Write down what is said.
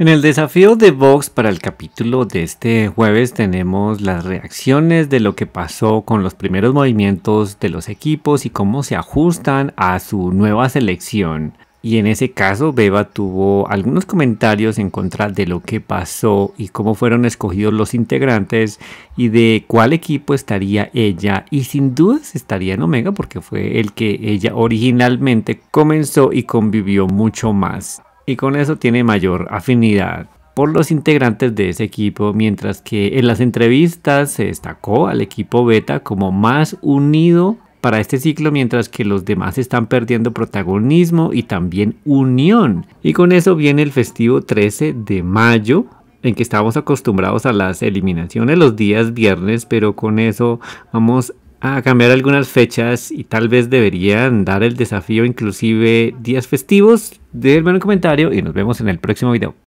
En el desafío de Vox para el capítulo de este jueves tenemos las reacciones de lo que pasó con los primeros movimientos de los equipos y cómo se ajustan a su nueva selección. Y en ese caso Beba tuvo algunos comentarios en contra de lo que pasó y cómo fueron escogidos los integrantes y de cuál equipo estaría ella y sin dudas estaría en Omega porque fue el que ella originalmente comenzó y convivió mucho más y con eso tiene mayor afinidad por los integrantes de ese equipo, mientras que en las entrevistas se destacó al equipo beta como más unido para este ciclo mientras que los demás están perdiendo protagonismo y también unión. Y con eso viene el festivo 13 de mayo en que estamos acostumbrados a las eliminaciones los días viernes, pero con eso vamos a cambiar algunas fechas y tal vez deberían dar el desafío inclusive días festivos. Déjenme un comentario y nos vemos en el próximo video.